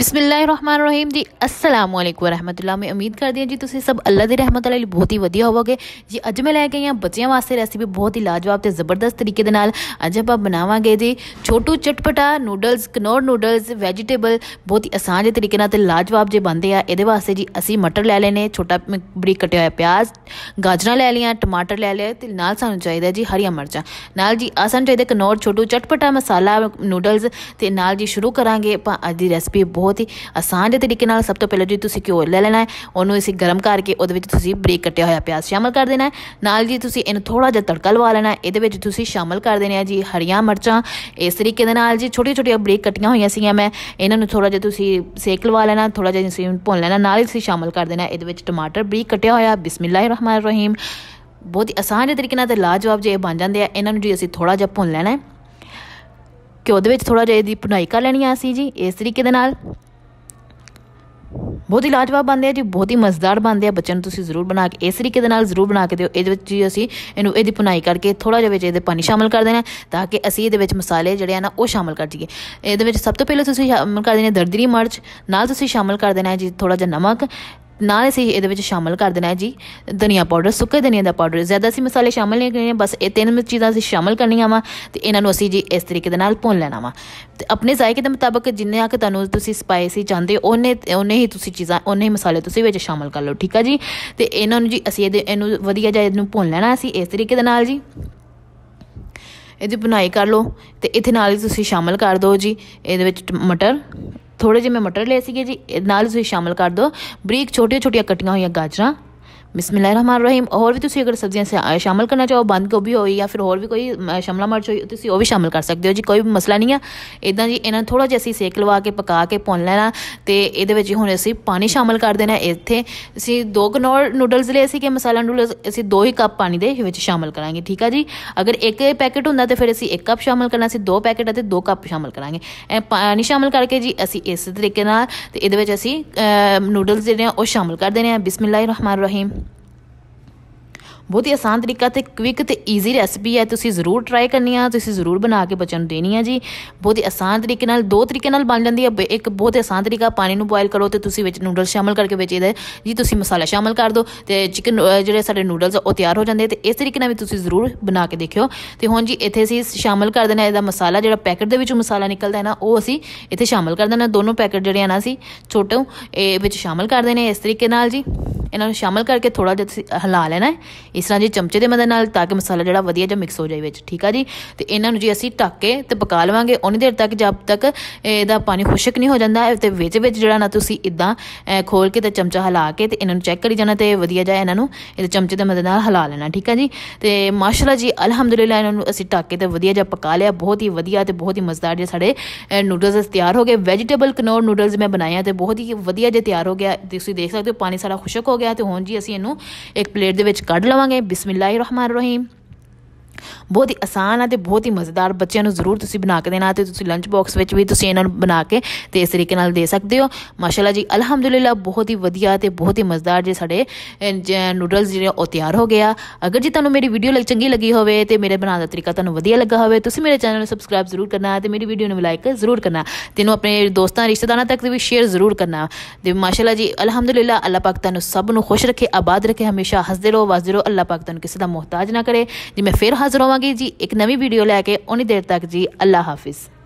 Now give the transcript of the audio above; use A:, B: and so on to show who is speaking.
A: बिसमिल्लाम जी असलम वरहमतुल्ला मैं उम्मीद करती हूँ जी तुम सब अल्लाह की रहमत बहुत ही वीडियो होवोगे जी अज मैं लै गई हाँ बच्चों वास्ते रैसीपी बहुत ही लाजवाब से जबरदस्त तरीके अज आप बनावे जी छोटू चटपटा नूडल्स कनौर नूडल्स वैजीटेबल बहुत ही आसान जे तरीके लाजवाब जो बनते हैं ये वास्ते जी असी मटर लै लेने छोटा बड़ी कटे हुआ प्याज गाजर लै लिया टमाटर लै लिया तो नाल सूँ चाहिए जी हरिया मिर्चा नाल जी आ सू चाहिए कनौर छोटू चटपटा मसाला नूडल्स तो नाल जी शुरू करा अज की रैसपी ਬਹੁਤ ਹੀ ਆਸਾਨ ਦੇ ਤਰੀਕੇ ਨਾਲ ਸਭ ਤੋਂ ਪਹਿਲਾਂ ਜੀ ਤੁਸੀਂ ਘਿਓ ਲੈ ਲੈਣਾ ਹੈ ਉਹਨੂੰ ਇਸੇ ਗਰਮ ਕਰਕੇ ਉਹਦੇ ਵਿੱਚ ਤੁਸੀਂ ਬਰੀਕ ਕੱਟਿਆ ਹੋਇਆ ਪਿਆਜ਼ ਸ਼ਾਮਲ ਕਰ ਦੇਣਾ ਹੈ ਨਾਲ ਜੀ ਤੁਸੀਂ ਇਹਨੂੰ ਥੋੜਾ ਜਿਹਾ ਤੜਕਾ ਲਵਾ ਲੈਣਾ ਇਹਦੇ ਵਿੱਚ ਤੁਸੀਂ ਸ਼ਾਮਲ ਕਰ ਦੇਣੇ ਆ ਜੀ ਹਰੀਆਂ ਮਿਰਚਾਂ ਇਸ ਤਰੀਕੇ ਦੇ ਨਾਲ ਜੀ ਛੋਟੀ ਛੋਟੀਆਂ ਬਰੀਕ ਕੱਟੀਆਂ ਹੋਈਆਂ ਸੀਗੀਆਂ ਮੈਂ ਇਹਨਾਂ ਨੂੰ ਥੋੜਾ ਜਿਹਾ ਤੁਸੀਂ ਸੇਕ ਲਵਾ ਲੈਣਾ ਥੋੜਾ ਜਿਹਾ ਤੁਸੀਂ ਭੁੰਨ ਲੈਣਾ ਨਾਲ ਹੀ ਤੁਸੀਂ ਸ਼ਾਮਲ ਕਰ ਦੇਣਾ ਇਹਦੇ ਵਿੱਚ ਟਮਾਟਰ ਬਰੀਕ ਕੱਟਿਆ ਹੋਇਆ ਰਹੀਮ ਬਹੁਤ ਹੀ ਆਸਾਨ ਤਰੀਕੇ ਨਾਲ ਤੇ ਲਾਜਵਾਬ ਜੇ ਬਣ ਜਾਂਦੇ ਆ ਇਹਨਾਂ ਨੂੰ ਜੀ ਅਸੀਂ ਥੋੜਾ ਜਿਹਾ ਭੁੰਨ ਲੈਣਾ ਘਿਓ ਦੇ ਵਿੱਚ ਥੋੜਾ ਜਿਹਾ ਇਹਦੀ ਭੁਨਾਈ ਕਰ ਲੈਣੀ ਆ ਅਸੀਂ ਜੀ ਇਸ ਤਰੀਕੇ ਦੇ ਨਾਲ ਬਹੁਤ ਹੀ ਲਾਜਵਾਬ ਬਣਦੇ ਆ ਜੀ ਬਹੁਤ ਹੀ ਮਜ਼ੇਦਾਰ ਬਣਦੇ ਆ ਬੱਚਿਆਂ ਨੂੰ ਤੁਸੀਂ ਜ਼ਰੂਰ ਬਣਾ ਕੇ ਇਸ ਤਰੀਕੇ ਦੇ ਨਾਲ ਜ਼ਰੂਰ ਬਣਾ ਕੇ ਦਿਓ ਇਹਦੇ ਵਿੱਚ ਜੀ ਅਸੀਂ ਇਹਨੂੰ ਇਹਦੀ ਪੁਨਾਈ ਕਰਕੇ ਥੋੜਾ ਜਿਹਾ ਵਿੱਚ ਇਹਦੇ ਪਾਣੀ ਸ਼ਾਮਲ ਕਰ ਦੇਣਾ ਤਾਂ ਕਿ ਅਸੀਂ ਇਹਦੇ ਵਿੱਚ ਮਸਾਲੇ ਜਿਹੜੇ ਆ ਨਾ ਉਹ ਸ਼ਾਮਲ ਕਰ ਜੀਏ ਇਹਦੇ ਵਿੱਚ ਸਭ ਤੋਂ ਪਹਿਲਾਂ ਤੁਸੀਂ ਸ਼ਾਮਲ ਕਰ ਦੇਣੇ ਦਰਦਰੀ ਮਿਰਚ ਨਾਲ ਤੁਸੀਂ ਸ਼ਾਮਲ ਕਰ ਦੇਣਾ ਜੀ ਥੋੜਾ ਜਿਹਾ ਨਮਕ ਨਾਲ ਅਸੀਂ ਇਹਦੇ ਵਿੱਚ ਸ਼ਾਮਲ ਕਰ ਦੇਣਾ ਹੈ ਜੀ ਧਨੀਆ ਪਾਊਡਰ ਸੁੱਕੇ ਧਨੀਆ ਦਾ ਪਾਊਡਰ ਜ਼ਿਆਦਾ ਅਸੀਂ ਮਸਾਲੇ ਸ਼ਾਮਲ ਨਹੀਂ ਕਰਨੇ ਬਸ ਇਹ ਤਿੰਨ ਚੀਜ਼ਾਂ ਅਸੀਂ ਸ਼ਾਮਲ ਕਰਨੀਆਂ ਵਾ ਤੇ ਇਹਨਾਂ ਨੂੰ ਅਸੀਂ ਜੀ ਇਸ ਤਰੀਕੇ ਦੇ ਨਾਲ ਭੁੰਨ ਲੈਣਾ ਵਾ ਤੇ ਆਪਣੇ ਜ਼ਾਇਕੇ ਦੇ ਮੁਤਾਬਕ ਜਿੰਨੇ ਕਿ ਤੁਹਾਨੂੰ ਤੁਸੀਂ ਸਪਾਈਸੀ ਚਾਹੁੰਦੇ ਉਹਨੇ ਉਹਨੇ ਹੀ ਤੁਸੀਂ ਚੀਜ਼ਾਂ ਉਹਨੇ ਹੀ ਮਸਾਲੇ ਤੁਸੀਂ ਵਿੱਚ ਸ਼ਾਮਲ ਕਰ ਲਓ ਠੀਕ ਆ ਜੀ ਤੇ ਇਹਨਾਂ ਨੂੰ ਜੀ ਅਸੀਂ ਇਹਦੇ ਇਹਨੂੰ ਵਧੀਆ ਜਿਹਾ ਇਹਨੂੰ ਭੁੰਨ ਲੈਣਾ ਅਸੀਂ ਇਸ ਤਰੀਕੇ ਦੇ ਨਾਲ ਜੀ ਇਹਦੀ ਬਣਾਈ ਕਰ ਲਓ ਤੇ ਇਥੇ ਨਾਲ ਹੀ ਤੁਸੀਂ ਸ਼ਾਮਲ ਕਰ ਦਿਓ ਜੀ ਇਹਦੇ ਵਿੱਚ ਮਟਰ ਥੋੜੇ ਜਿਵੇਂ ਮਟਰ ਲਏ ਸੀਗੇ ਜੀ ਨਾਲ ਤੁਸੀਂ ਸ਼ਾਮਲ ਕਰ ਦਿਓ ਬਰੀਕ ਛੋਟੀਆਂ ਛੋਟੀਆਂ ਕੱਟੀਆਂ ਹੋਈਆਂ ਗਾਜਰਾਂ बिस्मिल रहीम और भी तुम तो अगर सब्जियां शामिल करना चाहो बंद गोभी हो या फिर और भी कोई शमला मर्च हो तो वो भी शामिल कर सकते हो जी कोई भी मसला नहीं है इदा जी इन्हें थोड़ा जि असी सेक लवा के पका के पुन लेना तो ये हम असी पानी शामिल कर देना इतने असी दो कनौर नूडल्स ले मसाला नूडल्स असी दो ही कप पानी के शामिल करा ठीक है जी अगर एक पैकेट हों फिर असी एक कप शामिल करना असं दो पैकेट अ दो कप शामिल करा पानी शामिल करके जी असी इस तरीके असी नूडल्स जो शामिल कर देने बिस्मिल रहमान रहीम ਬਹੁਤ ਹੀ ਆਸਾਨ ਤਰੀਕਾ ਤੇ ਕੁਇਕ ਤੇ ਈਜ਼ੀ ਰੈਸਪੀ ਹੈ ਤੁਸੀਂ ਜ਼ਰੂਰ ਟਰਾਈ ਕਰਨੀ ਆ ਤੁਸੀਂ ਜ਼ਰੂਰ ਬਣਾ ਕੇ ਬੱਚਿਆਂ ਨੂੰ ਦੇਣੀ ਆ ਜੀ ਬਹੁਤ ਹੀ ਆਸਾਨ ਤਰੀਕੇ ਨਾਲ ਦੋ ਤਰੀਕੇ ਨਾਲ ਬਣ ਜਾਂਦੀ ਹੈ ਇੱਕ ਬਹੁਤ ਹੀ ਆਸਾਨ ਤਰੀਕਾ ਪਾਣੀ ਨੂੰ ਬੋਇਲ ਕਰੋ ਤੇ ਤੁਸੀਂ ਵਿੱਚ ਨੂਡਲ ਸ਼ਾਮਲ ਕਰਕੇ ਵਿੱਚ ਇਹਦੇ ਜੀ ਤੁਸੀਂ ਮਸਾਲਾ ਸ਼ਾਮਲ ਕਰ ਦਿਓ ਤੇ ਚਿਕਨ ਜਿਹੜੇ ਸਾਡੇ ਨੂਡਲਸ ਉਹ ਤਿਆਰ ਹੋ ਜਾਂਦੇ ਤੇ ਇਸ ਤਰੀਕੇ ਨਾਲ ਵੀ ਤੁਸੀਂ ਜ਼ਰੂਰ ਬਣਾ ਕੇ ਦੇਖਿਓ ਤੇ ਹੁਣ ਜੀ ਇੱਥੇ ਅਸੀਂ ਸ਼ਾਮਲ ਕਰ ਦੇਣਾ ਇਹਦਾ ਮਸਾਲਾ ਜਿਹੜਾ ਪੈਕਟ ਦੇ ਵਿੱਚੋਂ ਮਸਾਲਾ ਨਿਕਲਦਾ ਹੈ ਨਾ ਉਹ ਅਸੀਂ ਇੱਥੇ ਸ਼ਾਮਲ ਕਰ ਦੇਣਾ ਦੋਨੋਂ ਪੈਕਟ ਜਿਹੜੇ ਆ ਨਾ ਅਸੀਂ ਛੋਟੇ ਇਹ ਵਿੱਚ ਸ਼ਾਮਲ ਕਰ ਦੇਣੇ ਇਸ ਤਰੀਕੇ ਨਾਲ ਜੀ ਇਹਨਾਂ ਨੂੰ ਸ਼ਾਮਲ ਕਰਕੇ ਥੋੜਾ ਜਿਹਾ ਹਿਲਾ ਲੈਣਾ ਇਸ ਤਰ੍ਹਾਂ ਜੀ ਚਮਚੇ ਦੇ ਮਦਦ ਨਾਲ ਤਾਂ ਕਿ ਮਸਾਲਾ ਜਿਹੜਾ ਵਧੀਆ ਜਿਹਾ ਮਿਕਸ ਹੋ ਜਾਏ ਵਿੱਚ ਠੀਕ ਆ ਜੀ ਤੇ ਇਹਨਾਂ ਨੂੰ ਜੀ ਅਸੀਂ ਢੱਕ ਕੇ ਤੇ ਪਕਾ ਲਵਾਂਗੇ ਉਨੀ ਦੇਰ ਤੱਕ ਜਦ ਤੱਕ ਇਹਦਾ ਪਾਣੀ ਖੁਸ਼ਕ ਨਹੀਂ ਹੋ ਜਾਂਦਾ ਤੇ ਵਿੱਚ ਵਿੱਚ ਜਿਹੜਾ ਨਾ ਤੁਸੀਂ ਇਦਾਂ ਖੋਲ ਕੇ ਤੇ ਚਮਚਾ ਹਿਲਾ ਕੇ ਤੇ ਇਹਨਾਂ ਨੂੰ ਚੈੱਕ ਕਰੀ ਜਾਣਾ ਤੇ ਵਧੀਆ ਜਿਹਾ ਇਹਨਾਂ ਨੂੰ ਇਹਦੇ ਚਮਚੇ ਦੇ ਮਦਦ ਨਾਲ ਹਿਲਾ ਲੈਣਾ ਠੀਕ ਆ ਜੀ ਤੇ ਮਾਸ਼ਾਅੱਲਾ ਜੀ ਅਲਹਮਦੁਲਿਲਾ ਇਹਨਾਂ ਨੂੰ ਅਸੀਂ ਢੱਕ ਕੇ ਤੇ ਵਧੀਆ ਜਿਹਾ ਪਕਾ ਲਿਆ ਬਹੁਤ ਹੀ ਵਧੀਆ ਤੇ ਬਹੁਤ ਹੀ ਮਜ਼ੇਦਾਰ ਜੇ ਸਾਡੇ ਨੂਡਲਸ ਤਿਆਰ ਹੋ ਗਏ ਵੈਜੀਟੇਬਲ ਕਨੌਰ ਨੂਡਲਸ ਮੈਂ ਬਣਾਇਆ ਤੇ ਬਹੁਤ ਹੀ ਵਧੀਆ ਜੇ ਤਿਆਰ ਹੋ ਗਿਆ ਤੁਸੀਂ ਦੇਖ ਸਕਦੇ ਹੋ ਪਾਣੀ ਸਾਰਾ ਖੁਸ਼ਕ ਹੋ ਗਿਆ ਤੇ ਹੁਣ ਜੀ ਅਸੀਂ ਇਹਨੂੰ ਇੱਕ ਪਲੇਟ ਦੇ ਵਿੱਚ ਕੱਢ ਲਵਾਂਗੇ ਬਿਸਮਿਲ੍ਲਾਹਿਰ ਰਹਿਮਾਨਿਰ ਰਹੀਮ ਬਹੁਤ ਹੀ ਆਸਾਨ ਆ ਤੇ ਬਹੁਤ ਹੀ ਮਜ਼ੇਦਾਰ ਬੱਚਿਆਂ ਨੂੰ ਜ਼ਰੂਰ ਤੁਸੀਂ ਬਣਾ ਕੇ ਦੇਣਾ ਤੇ ਤੁਸੀਂ ਲੰਚ ਬਾਕਸ ਵਿੱਚ ਵੀ ਤੁਸੀਂ ਇਹਨਾਂ ਨੂੰ ਬਣਾ ਕੇ ਤੇ ਇਸ ਤਰੀਕੇ ਨਾਲ ਦੇ ਸਕਦੇ ਹੋ ਮਾਸ਼ਾਅੱਲਾ ਜੀ ਅਲਹਮਦੁਲਿਲਾ ਬਹੁਤ ਹੀ ਵਧੀਆ ਤੇ ਬਹੁਤ ਹੀ ਮਜ਼ੇਦਾਰ ਜੇ ਸਾਡੇ ਨੂਡਲਸ ਜਿਹੜੇ ਉਹ ਤਿਆਰ ਹੋ ਗਿਆ ਅਗਰ ਜੀ ਤੁਹਾਨੂੰ ਮੇਰੀ ਵੀਡੀਓ ਲੱਗ ਚੰਗੀ ਲੱਗੀ ਹੋਵੇ ਤੇ ਮੇਰੇ ਬਣਾਉਣ ਦਾ ਤਰੀਕਾ ਤੁਹਾਨੂੰ ਵਧੀਆ ਲੱਗਾ ਹੋਵੇ ਤੁਸੀਂ ਮੇਰੇ ਚੈਨਲ ਨੂੰ ਸਬਸਕ੍ਰਾਈਬ ਜ਼ਰੂਰ ਕਰਨਾ ਤੇ ਮੇਰੀ ਵੀਡੀਓ ਨੂੰ ਲਾਈਕ ਜ਼ਰੂਰ ਕਰਨਾ ਤੇ ਨੂੰ ਆਪਣੇ ਦੋਸਤਾਂ ਰਿਸ਼ਤੇਦਾਰਾਂ ਤੱਕ ਵੀ ਸ਼ੇਅਰ ਜ਼ਰੂਰ ਕਰਨਾ ਤੇ ਮਾਸ਼ਾਅੱਲਾ ਜੀ ਅਲਹਮਦੁਲਿਲਾ ਅੱਲਾਹ ਪਾਕ ਤੁਹਾਨੂੰ ਸਭ ਨੂੰ ਖੁਸ਼ ਰੱਖੇ ਆਬਾਦ ਰੱਖੇ ਹਮੇਸ਼ਾ ਹੱਸਦੇ ਰਹੋ ਵਾਜ਼ਦੇ ਰਹੋ ਅੱਲਾਹ ਪਾਕ ਤੁਹਾਨੂੰ ਕਿਸੇ ਦਾ ਮੁਹਤਾਜ ਨਾ ਕਰੇ ਜੀ ਮੈਂ ਫਿਰ ਹਾਜ਼ਰ ਹਾਜ਼ਰ ਹੋਵਾਂਗੇ ਜੀ ਇੱਕ ਨਵੀਂ ਵੀਡੀਓ ਲੈ ਕੇ ਉਨੀ ਦੇਰ ਤੱਕ ਜੀ ਅੱਲਾ ਹਾਫਿਜ਼